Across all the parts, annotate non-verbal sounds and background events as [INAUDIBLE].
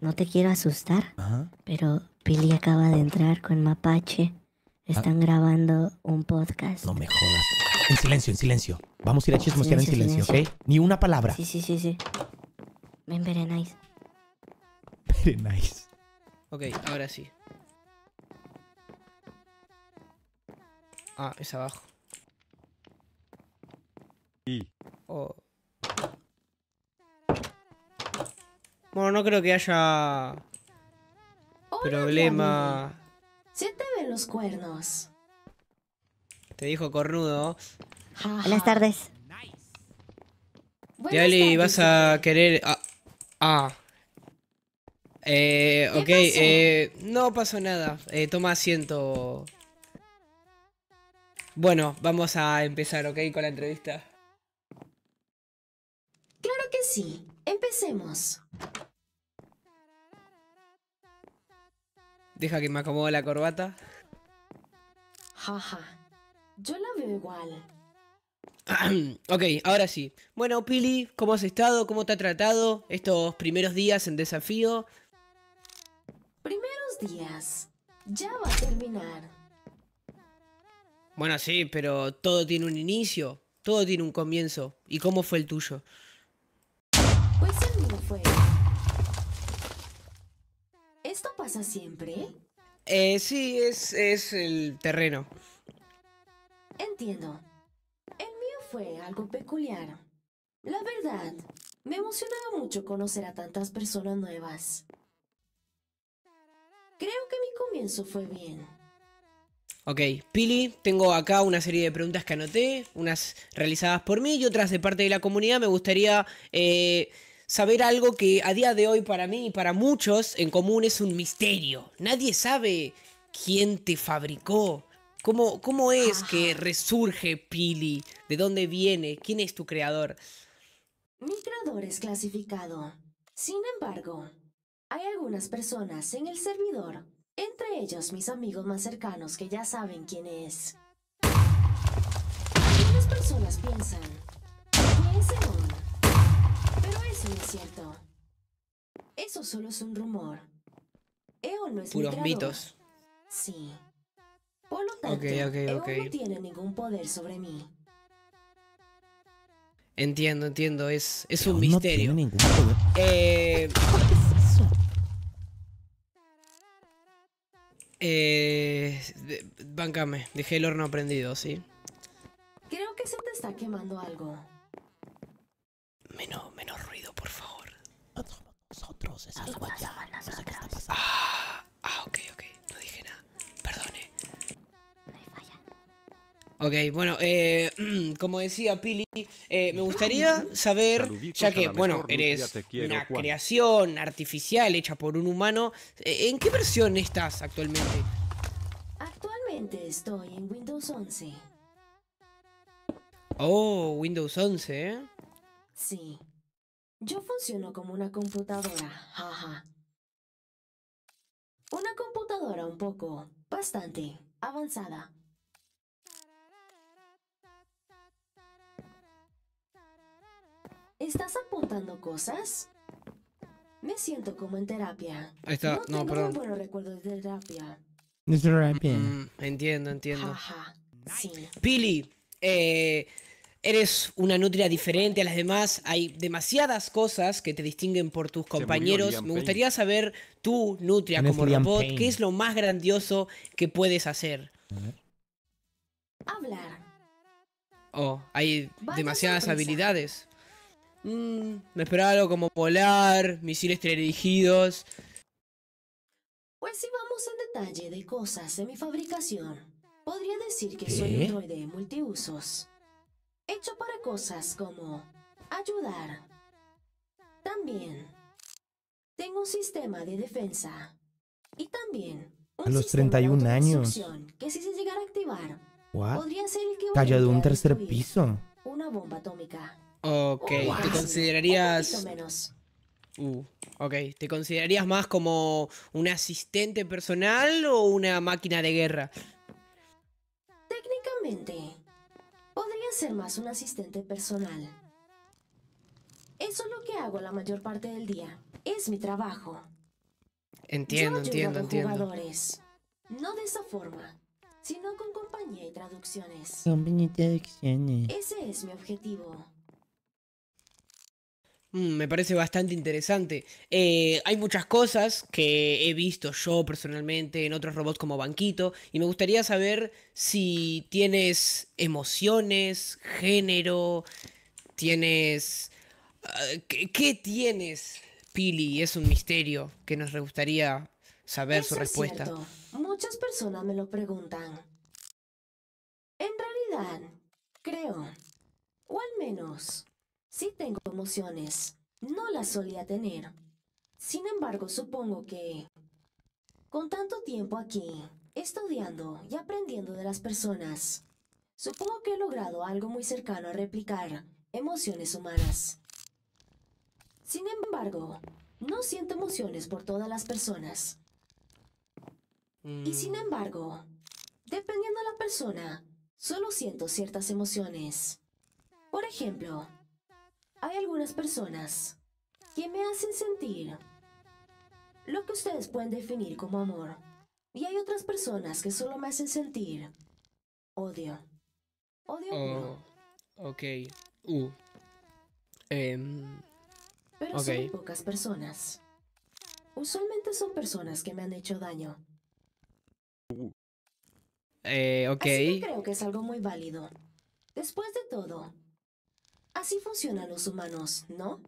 No te quiero asustar, pero Pili acaba de entrar con Mapache. Están ah. grabando un podcast. No me jodas. En silencio, en silencio. Vamos a ir a chismosear en silencio, ¿ok? Ni una palabra. Sí, sí, sí, sí. Ven, berenice. nice. Ok, ahora sí. Ah, es abajo. Y. Oh. Bueno, no creo que haya problema. Se te los cuernos. Te dijo cornudo. Buenas tardes. Yali, vas a querer... Ah. Eh, ok, eh, no pasó nada. Eh, toma asiento. Bueno, vamos a empezar, ¿ok? Con la entrevista. Claro que sí. Empecemos. Deja que me acomodo la corbata. Jaja. Yo la veo igual. [CLEARS THROAT] ok, ahora sí. Bueno, Pili, ¿cómo has estado? ¿Cómo te ha tratado estos primeros días en desafío? Primeros días. Ya va a terminar. Bueno, sí, pero todo tiene un inicio, todo tiene un comienzo. ¿Y cómo fue el tuyo? ¿Esto pasa siempre? Eh, sí, es, el terreno. Entiendo. El mío fue algo peculiar. La verdad, me emocionaba mucho conocer a tantas personas nuevas. Creo que mi comienzo fue bien. Ok, Pili, tengo acá una serie de preguntas que anoté, unas realizadas por mí y otras de parte de la comunidad. Me gustaría eh, saber algo que a día de hoy para mí y para muchos en común es un misterio. Nadie sabe quién te fabricó. ¿Cómo, cómo es que resurge Pili? ¿De dónde viene? ¿Quién es tu creador? Mi creador es clasificado. Sin embargo, hay algunas personas en el servidor, entre ellos mis amigos más cercanos que ya saben quién es. Algunas personas piensan pero eso no es cierto. Eso solo es un rumor. Eon no es Puros mitos. Sí. Por lo tanto, okay, no tiene ningún poder sobre mí. Entiendo, entiendo. Es, es un misterio. No tiene ningún poder. Eh... [LAUGHS] Eh, bancame, dejé el horno prendido, ¿sí? Creo que se te está quemando algo. Menos, Ah, ah, ok, ok. No dije nada. Perdone. Ok, bueno, eh, [CLEARS THROAT] como decía Pili, eh, me gustaría saber, ya que, bueno, eres una creación artificial hecha por un humano, eh, ¿en qué versión estás actualmente? Actualmente estoy en Windows 11. Oh, Windows 11, ¿eh? Sí, yo funciono como una computadora, ajá. Una computadora un poco, bastante, avanzada. ¿Estás apuntando cosas? Me siento como en terapia. Ahí está, no, tengo perdón. buenos recuerdos de terapia. De terapia. Mm, entiendo, entiendo. Ajá. sí. Pili, eh, eres una nutria diferente a las demás. Hay demasiadas cosas que te distinguen por tus compañeros. Me gustaría saber tú, nutria, como robot, qué es lo más grandioso que puedes hacer. Hablar. Oh, hay demasiadas habilidades. Mm, me esperaba algo como volar, misiles teledirigidos. Pues si vamos en detalle de cosas de mi fabricación, podría decir que soy un droide multiusos hecho para cosas como ayudar. También tengo un sistema de defensa y también a los 31 años. Que si se llegara a activar, podría ser el que de un tercer piso. Una bomba atómica. Ok, te considerarías menos. Uh, ok, ¿te considerarías más como un asistente personal o una máquina de guerra? Técnicamente, ser más un asistente personal. Eso es lo que hago la mayor parte del día. Es mi trabajo. Entiendo, entiendo, entiendo. No de esa forma, sino con compañía y traducciones. Compañía y traducciones. Ese es mi objetivo. Mm, me parece bastante interesante. Eh, hay muchas cosas que he visto yo personalmente en otros robots como Banquito y me gustaría saber si tienes emociones, género, tienes... Ah, ¿qué, tienes, Pili? Es un misterio que nos gustaría saber su respuesta. Muchas personas me lo preguntan. En realidad, creo, o al menos Sí tengo emociones. No las solía tener. Sin embargo, supongo que... Con tanto tiempo aquí, estudiando y aprendiendo de las personas, supongo que he logrado algo muy cercano a replicar emociones humanas. Sin embargo, no siento emociones por todas las personas. Y sin mm. embargo, dependiendo de la persona, solo siento ciertas emociones. Por ejemplo, hay algunas personas que me hacen sentir lo que ustedes pueden definir como amor. Y hay otras personas que solo me hacen sentir odio. Odio oh, Ok. Em, Pero son pocas personas. Usualmente son personas que me han hecho daño. Eh, ok. Así creo que es algo muy válido. Después de todo, Así funcionan los humanos, ¿no?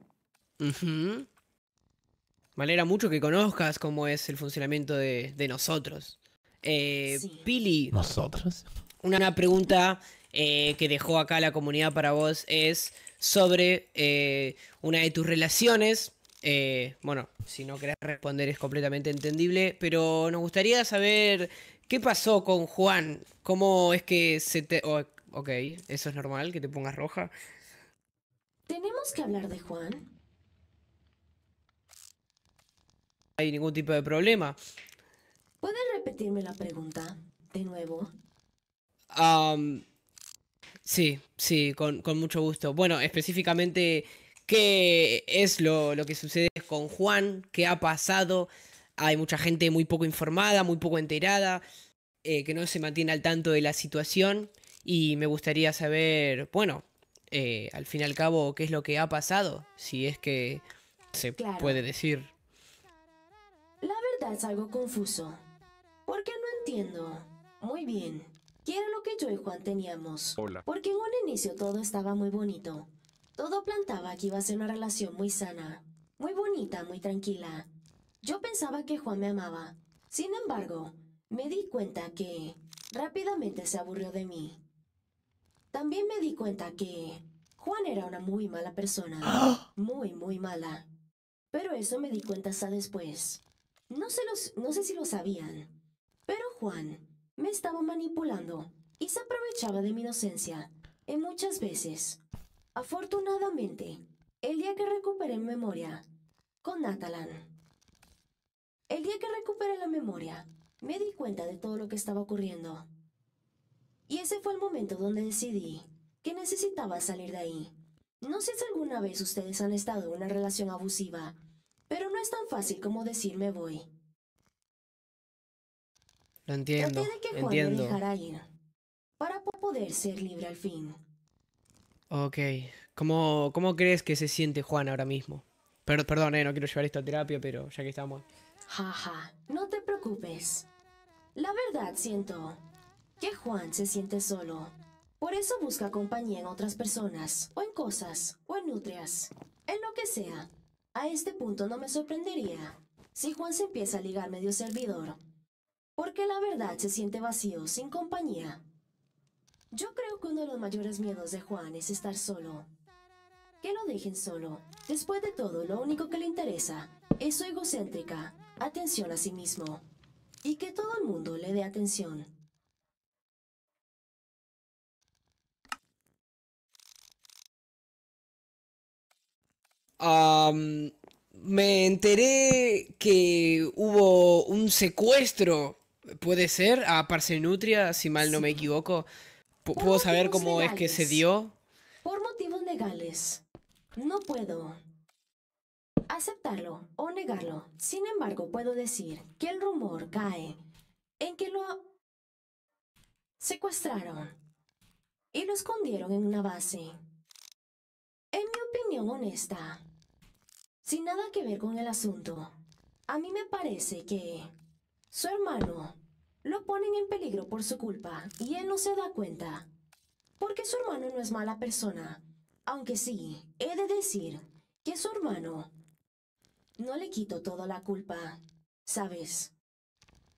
Valera mucho que conozcas cómo es el funcionamiento de, nosotros. Eh, Pili. ¿Nosotros? Una pregunta eh, que dejó acá la comunidad para vos es sobre eh, una de tus relaciones. bueno, si no querés responder es completamente entendible, pero nos gustaría saber qué pasó con Juan, cómo es que se te... ok, eso es normal, que te pongas roja. ¿Tenemos que hablar de Juan? No hay ningún tipo de problema. ¿Puedes repetirme la pregunta de nuevo? sí, sí, con, mucho gusto. Bueno, específicamente, ¿qué es lo, que sucede con Juan? ¿Qué ha pasado? Hay mucha gente muy poco informada, muy poco enterada, eh, que no se mantiene al tanto de la situación y me gustaría saber, bueno, eh, al fin y al cabo qué es lo que ha pasado, si es que se puede decir. La verdad es algo confuso, porque no entiendo. Muy bien, quiero lo que yo y Juan teníamos. Hola. Porque en un inicio todo estaba muy bonito. Todo plantaba que iba a ser una relación muy sana, muy bonita, muy tranquila. Yo pensaba que Juan me amaba. Sin embargo, me di cuenta que rápidamente se aburrió de mí. También me di cuenta que Juan era una muy mala persona. ¡Ah! Muy, muy mala. Pero eso me di cuenta hasta después. No, no sé si lo sabían, pero Juan me estaba manipulando y se aprovechaba de mi inocencia en muchas veces. Afortunadamente, el día que recuperé memoria con Natalan. El día que recuperé la memoria, me di cuenta de todo lo que estaba ocurriendo. Y ese fue el momento donde decidí que necesitaba salir de ahí. No sé si alguna vez ustedes han estado en una relación abusiva, pero no es tan fácil como decirme voy. Lo entiendo. que entiendo. para poder ser libre al fin. Ok. ¿Cómo, cómo crees que se siente Juan ahora mismo? perdón, eh, no quiero llevar esto a terapia, pero ya que estamos. Jaja, no te preocupes. La verdad siento que Juan se siente solo. Por eso busca compañía en otras personas, o en cosas, o en nutrias, en lo que sea. A este punto no me sorprendería si Juan se empieza a ligar medio servidor, porque la verdad se siente vacío, sin compañía. Yo creo que uno de los mayores miedos de Juan es estar solo. Que lo dejen solo. Después de todo, lo único que le interesa es su egocéntrica atención a sí mismo. Y que todo el mundo le dé atención. me enteré que hubo un secuestro, puede ser, a Parcenutria, si mal no me equivoco. ¿Puedo saber cómo es que se dio? Por motivos legales. No puedo aceptarlo o negarlo. Sin embargo, puedo decir que el rumor cae en que lo secuestraron y lo escondieron en una base. En mi opinión honesta, sin nada que ver con el asunto, a mí me parece que su hermano lo ponen en peligro por su culpa y él no se da cuenta. Porque su hermano no es mala persona. Aunque sí, he de decir que su hermano no le quito toda la culpa, ¿sabes?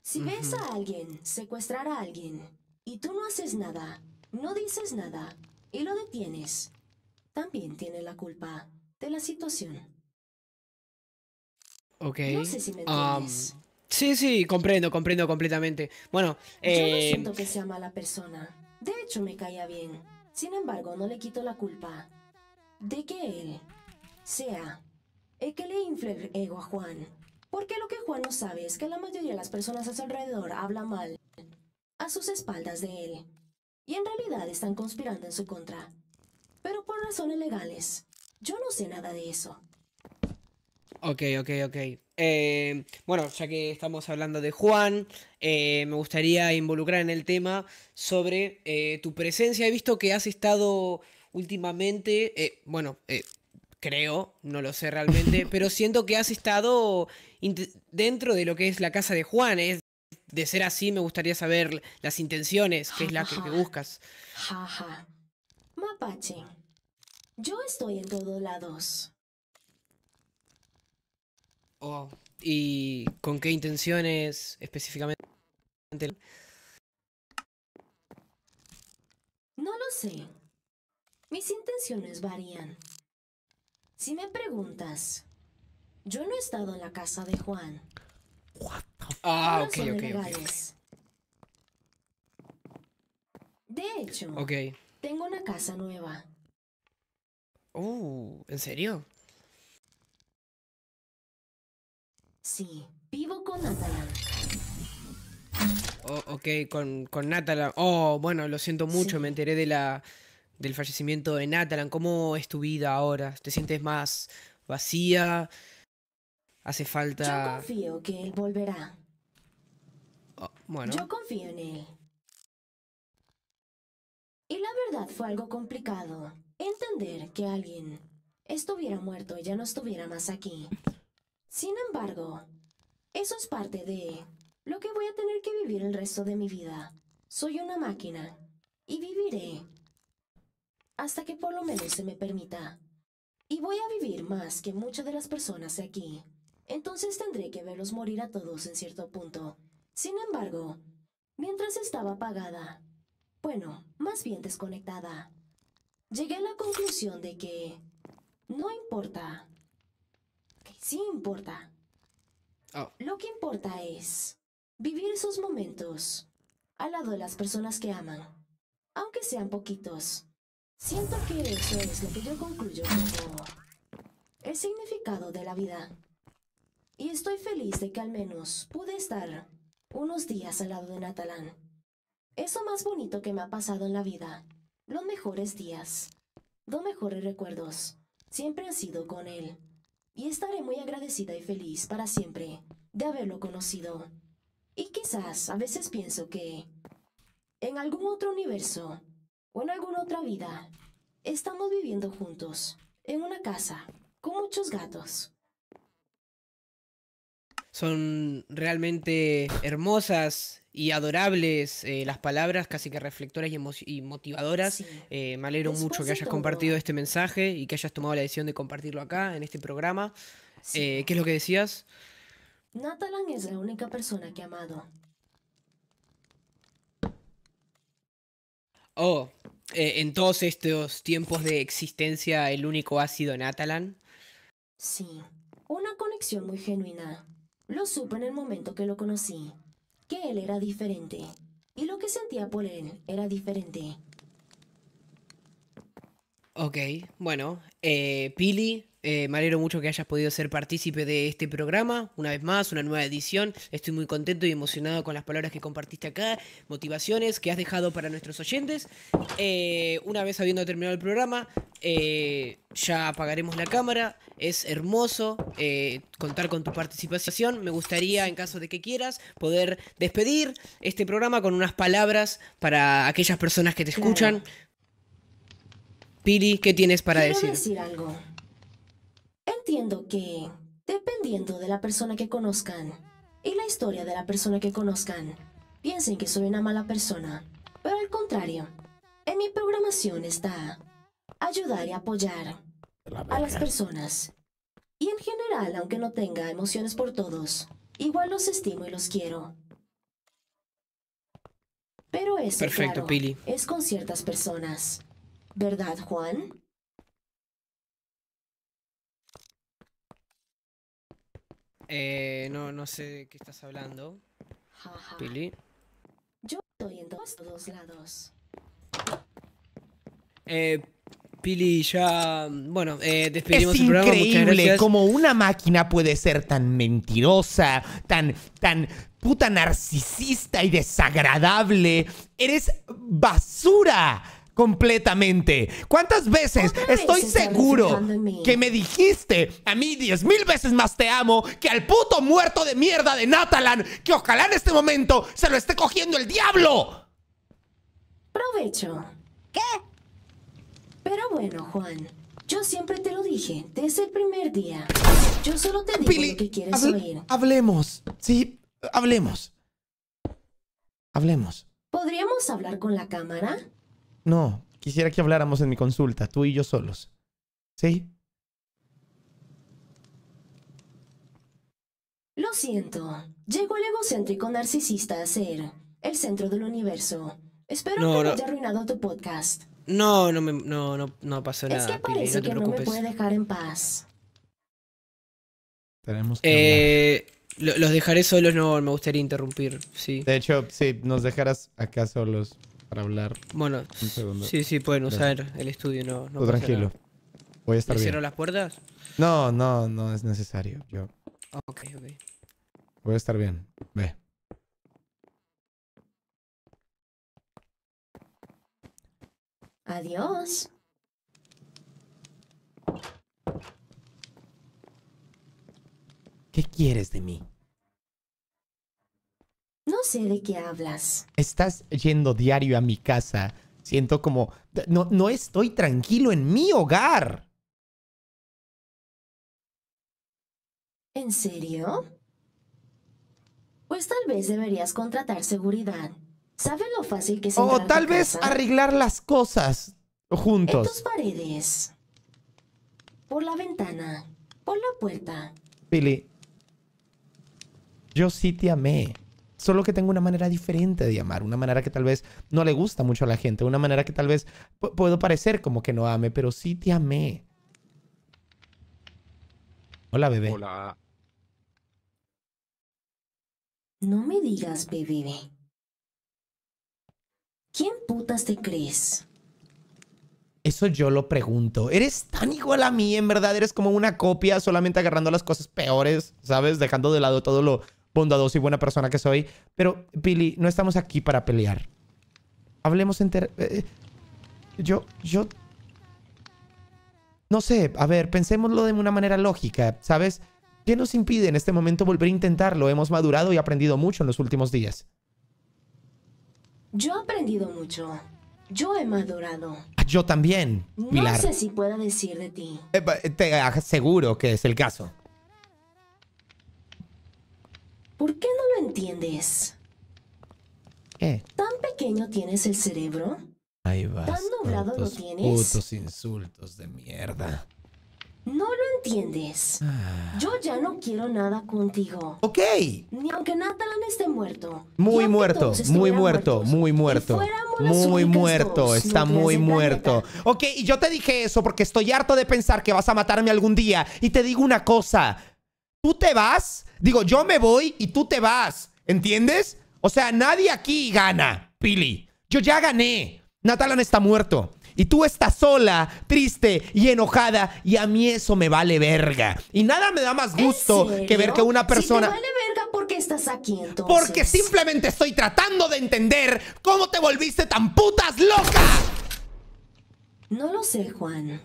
Si ves a alguien secuestrar a alguien y tú no haces nada, no dices nada y lo detienes, también tiene la culpa de la situación. Ok. No sé si me entiendes. sí, sí, comprendo, comprendo completamente. Bueno, eh... Yo no em, siento que sea mala persona. De hecho, me caía bien. Sin embargo, no le quito la culpa de que él sea el que le infle ego a Juan. Porque lo que Juan no sabe es que la mayoría de las personas a su alrededor habla mal a sus espaldas de él. Y en realidad están conspirando en su contra. Pero por razones legales, yo no sé nada de eso. Ok, ok, ok. Eh, bueno, ya que estamos hablando de Juan, eh, me gustaría involucrar en el tema sobre eh, tu presencia. He visto que has estado últimamente, bueno, creo, no lo sé realmente, [LAUGHS] pero siento que has estado dentro de lo que es la casa de Juan. de ser así, me gustaría saber las intenciones, que es la que, buscas. Mapache. Yo estoy en todos lados. Oh, ¿y con qué intenciones específicamente? No lo sé. Mis intenciones varían. Si me preguntas, yo no he estado en la casa de Juan. ah, ok, ok, De hecho, okay. Tengo una casa nueva. Uh, ¿en serio? Sí, vivo con Natalan. Oh, ok, con, con Natalan. Oh, bueno, lo siento mucho, me enteré de del fallecimiento de Natalan. ¿Cómo es tu vida ahora? ¿Te sientes más vacía? ¿Hace falta...? Yo confío que él volverá. Oh, bueno. Yo confío en él. Y la verdad fue algo complicado. Entender que alguien estuviera muerto y ya no estuviera más aquí. Sin embargo, eso es parte de lo que voy a tener que vivir el resto de mi vida. Soy una máquina y viviré hasta que por lo menos se me permita. Y voy a vivir más que muchas de las personas aquí. Entonces tendré que verlos morir a todos en cierto punto. Sin embargo, mientras estaba apagada, bueno, más bien desconectada. Llegué a la conclusión de que... No importa. Que sí importa. Ah. Lo que importa es... Vivir esos momentos. Al lado de las personas que aman. Aunque sean poquitos. Siento que eso es lo que yo concluyo como... El significado de la vida. Y estoy feliz de que al menos pude estar unos días al lado de Natalán. Eso más bonito que me ha pasado en la vida. Los mejores días. Los mejores recuerdos. Siempre han sido con él. Y estaré muy agradecida y feliz para siempre de haberlo conocido. Y quizás a veces pienso que en algún otro universo o en alguna otra vida estamos viviendo juntos en una casa con muchos gatos. Son realmente hermosas y adorables eh, las palabras, casi que reflectoras y, motivadoras. Eh, me alegro mucho que hayas compartido este mensaje y que hayas tomado la decisión de compartirlo acá, en este programa. Eh, ¿Qué es lo que decías? Natalan es la única persona que ha amado. Oh, en todos estos tiempos de existencia, el único ha sido Natalan. Sí, una conexión muy genuina. Lo supe en el momento que lo conocí que él era diferente y lo que sentía por él era diferente. Ok, bueno, eh, Pili, eh, me alegro mucho que hayas podido ser partícipe de este programa, una vez más, una nueva edición. Estoy muy contento y emocionado con las palabras que compartiste acá, motivaciones que has dejado para nuestros oyentes. Eh, una vez habiendo terminado el programa, eh, ya apagaremos la cámara. Es hermoso eh, contar con tu participación. Me gustaría, en caso de que quieras, poder despedir este programa con unas palabras para aquellas personas que te escuchan. Piri, ¿qué tienes para Quiero decir? decir algo. Entiendo que, dependiendo de la persona que conozcan y la historia de la persona que conozcan, piensen que soy una mala persona. Pero al contrario, en mi programación está ayudar y apoyar a las personas. Y en general, aunque no tenga emociones por todos, igual los estimo y los quiero. Pero eso Perfecto, es con ciertas personas. ¿Verdad, Juan? Eh, no, no sé de qué estás hablando. Pili. Yo estoy en todos lados. Eh, Pili, ya, bueno, eh, despedimos es el programa. increíble cómo una máquina puede ser tan mentirosa, tan, tan puta narcisista y desagradable. Eres basura completamente. ¿Cuántas veces estoy seguro que me dijiste a mí diez mil veces más te amo que al puto muerto de mierda de Natalan que ojalá en este momento se lo esté cogiendo el diablo? Provecho. ¿Qué? Pero bueno, Juan, yo siempre te lo dije, desde el primer día. Yo solo te digo lo que quieres oír. Hablemos, sí, hablemos. Hablemos. ¿Podríamos hablar con la cámara? No, quisiera que habláramos en mi consulta, tú y yo solos. ¿Sí? Lo siento. Llegó el egocéntrico narcisista a ser el centro del universo. Espero que no haya arruinado tu podcast. No, no, me, no, no, no pasó nada. Que parece no que No me puede dejar en paz. Tenemos eh, los dejaré solos, no me gustaría interrumpir. Sí. De hecho, si nos dejarás acá solos para hablar. Bueno, sí, sí, pueden usar el estudio, no. tranquilo. Voy a estar bien. cierro las puertas? No, no, no es necesario. Yo. Voy a estar bien. Ve. Adiós. ¿Qué quieres de mí? No sé de qué hablas. Estás yendo diario a mi casa. Siento como... No, estoy tranquilo en mi hogar. ¿En serio? Pues tal vez deberías contratar seguridad. ¿Saben lo fácil que es O tal vez arreglar las cosas juntos. las paredes. Por la ventana. Por la puerta. Billy. Yo sí te amé. Solo que tengo una manera diferente de amar, una manera que tal vez no le gusta mucho a la gente, una manera que tal vez puedo parecer como que no ame, pero sí te amé. Hola, bebé. Hola. No me digas, bebé. ¿Quién putas te crees? Eso yo lo pregunto. Eres tan igual a mí, en verdad. Eres como una copia, solamente agarrando las cosas peores, ¿sabes? Dejando de lado todo lo bondadoso y buena persona que soy. Pero, Billy, no estamos aquí para pelear. Hablemos enter... Eh, eh, yo, yo... No sé, a ver, pensémoslo de una manera lógica, ¿sabes? ¿Qué nos impide en este momento volver a intentarlo? Hemos madurado y aprendido mucho en los últimos días. Yo he aprendido mucho. Yo he madurado. Ah, yo también, No sé si pueda decir de ti. Eh, eh, te aseguro que es el caso. ¿Por qué no lo entiendes? ¿Qué? ¿Tan pequeño tienes el cerebro? Ahí vas. ¿Tan nublado lo tienes? Putos insultos de mierda. No lo entiendes. Ah. Yo ya no quiero nada contigo. Ok. Ni aunque Natalan esté muerto. Muy muerto, muy muerto, muy muerto. Muy muerto, está muy muerto. Ok, y yo te dije eso porque estoy harto de pensar que vas a matarme algún día. Y te digo una cosa. Tú te vas, digo, yo me voy y tú te vas. ¿Entiendes? O sea, nadie aquí gana, Pili. Yo ya gané. Natalan está muerto. Y tú estás sola, triste y enojada. Y a mí eso me vale verga. Y nada me da más gusto que ver que una persona... Si te vale verga, porque estás aquí entonces? Porque simplemente estoy tratando de entender cómo te volviste tan putas loca. No lo sé, Juan.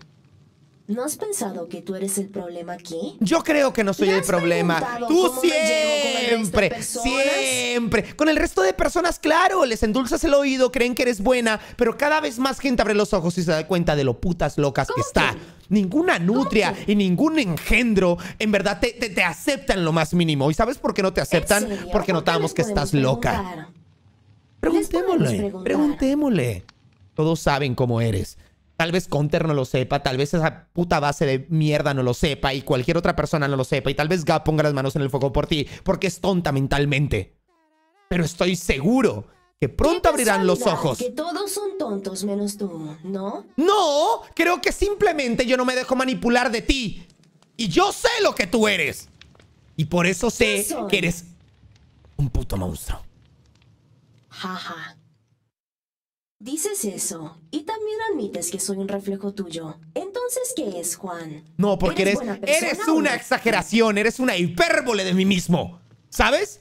¿No has pensado que tú eres el problema aquí? Yo creo que no soy el problema. Tú siempre, siempre. Con el resto de personas, claro, les endulzas el oído, creen que eres buena, pero cada vez más gente abre los ojos y se da cuenta de lo putas locas que está. Ninguna nutria y ningún engendro en verdad te, te, aceptan lo más mínimo. ¿Y sabes por qué no te aceptan? Porque notamos que estás loca. Preguntémosle, preguntémosle. Todos saben cómo eres. Tal vez Counter no lo sepa, tal vez esa puta base de mierda no lo sepa y cualquier otra persona no lo sepa y tal vez Gap ponga las manos en el fuego por ti porque es tonta mentalmente. Pero estoy seguro que pronto abrirán los ojos. Que todos son tontos menos tú, ¿no? No, creo que simplemente yo no me dejo manipular de ti. Y yo sé lo que tú eres. Y por eso sé que eres un puto monstruo. Jaja. Dices eso y también admites que soy un reflejo tuyo. Entonces, ¿qué es, Juan? No, porque eres, eres, una exageración, eres una hipérbole de mí mismo. ¿Sabes?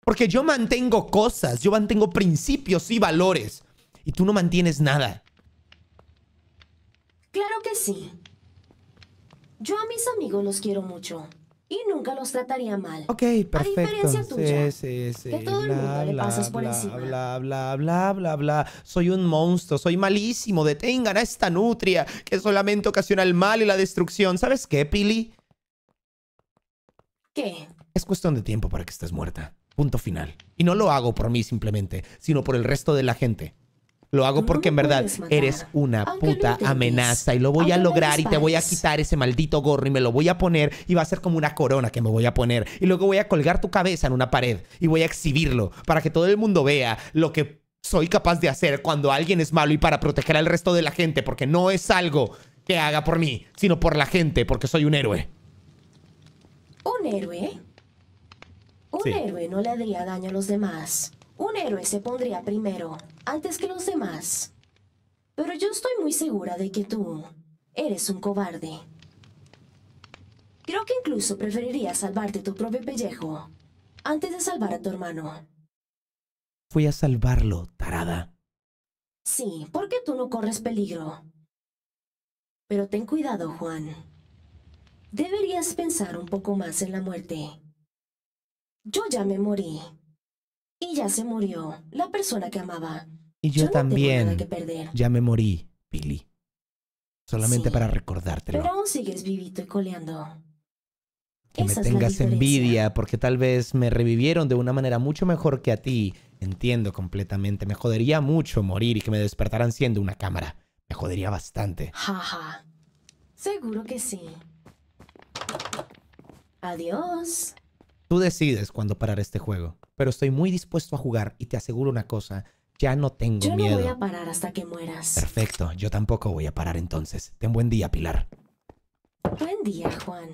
Porque yo mantengo cosas, yo mantengo principios y valores. Y tú no mantienes nada. Claro que sí. Yo a mis amigos los quiero mucho y nunca los trataría mal. Ok, perfecto. A diferencia tuya, sí, que todo el mundo le pasas por bla, Bla, bla, bla, bla, bla. Soy un monstruo, soy malísimo. Detengan a esta nutria que solamente ocasiona el mal y la destrucción. ¿Sabes qué, Pili? ¿Qué? Es cuestión de tiempo para que estés muerta. Punto final. Y no lo hago por mí simplemente, sino por el resto de la gente. Lo hago porque en verdad eres una puta amenaza y lo voy a lograr y te voy a quitar ese maldito gorro y me lo voy a poner y va a ser como una corona que me voy a poner y luego voy a colgar tu cabeza en una pared y voy a exhibirlo para que todo el mundo vea lo que soy capaz de hacer cuando alguien es malo y para proteger al resto de la gente porque no es algo que haga por mí, sino por la gente porque soy un héroe. ¿Un héroe? Un héroe no le haría daño a los demás. Un héroe se pondría primero, antes que los demás. Pero yo estoy muy segura de que tú eres un cobarde. Creo que incluso preferirías salvarte tu propio pellejo antes de salvar a tu hermano. Fui a salvarlo, tarada. Sí, porque tú no corres peligro. Pero ten cuidado, Juan. Deberías pensar un poco más en la muerte. Yo ya me morí. Y ya se murió la persona que amaba. Y yo, también. Ya me morí, Billy. Solamente para recordártelo. Pero aún sigues vivito y coleando. Que me tengas envidia, porque tal vez me revivieron de una manera mucho mejor que a ti. Entiendo completamente. Me jodería mucho morir y que me despertaran siendo una cámara. Me jodería bastante. Jaja. Seguro que sí. Adiós. Tú decides cuándo parar este juego pero estoy muy dispuesto a jugar y te aseguro una cosa, ya no tengo miedo. Yo no voy a parar hasta que mueras. Perfecto, yo tampoco voy a parar entonces. Ten buen día, Pilar. Buen día, Juan.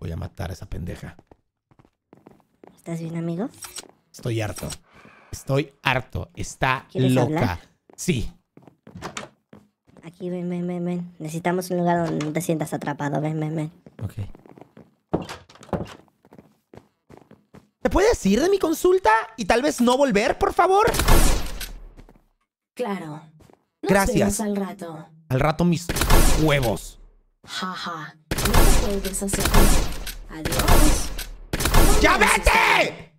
Voy a matar a esa pendeja. ¿Estás bien, amigo? Estoy harto. Estoy harto. Está loca. Sí, aquí, ven, ven, ven, ven. Necesitamos un lugar donde no te sientas atrapado, ven, ven, ven. Ok. ¿Te puedes ir de mi consulta y tal vez no volver, por favor? Claro. Gracias. al rato. Al rato mis huevos. Jaja. Ja. Adiós. ¡Ya vete!